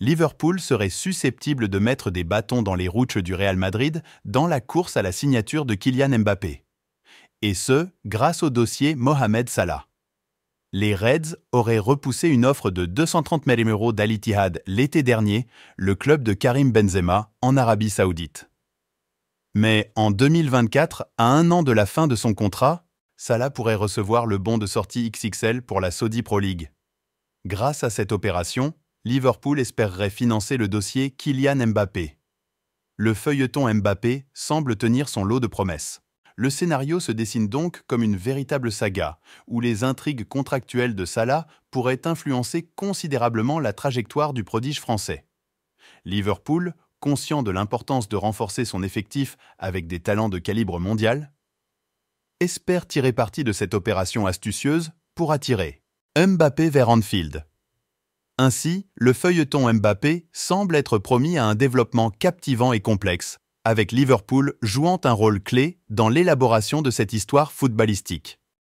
Liverpool serait susceptible de mettre des bâtons dans les routes du Real Madrid dans la course à la signature de Kylian Mbappé. Et ce, grâce au dossier Mohamed Salah. Les Reds auraient repoussé une offre de 230 000 d'euros d'Al-Ittihad l'été dernier, le club de Karim Benzema, en Arabie saoudite. Mais en 2024, à un an de la fin de son contrat, Salah pourrait recevoir le bon de sortie XXL pour la Saudi Pro League. Grâce à cette opération, Liverpool espérerait financer le dossier Kylian Mbappé. Le feuilleton Mbappé semble tenir son lot de promesses. Le scénario se dessine donc comme une véritable saga, où les intrigues contractuelles de Salah pourraient influencer considérablement la trajectoire du prodige français. Liverpool, conscient de l'importance de renforcer son effectif avec des talents de calibre mondial, espère tirer parti de cette opération astucieuse pour attirer Mbappé vers Anfield. Ainsi, le feuilleton Mbappé semble être promis à un développement captivant et complexe, avec Liverpool jouant un rôle clé dans l'élaboration de cette histoire footballistique.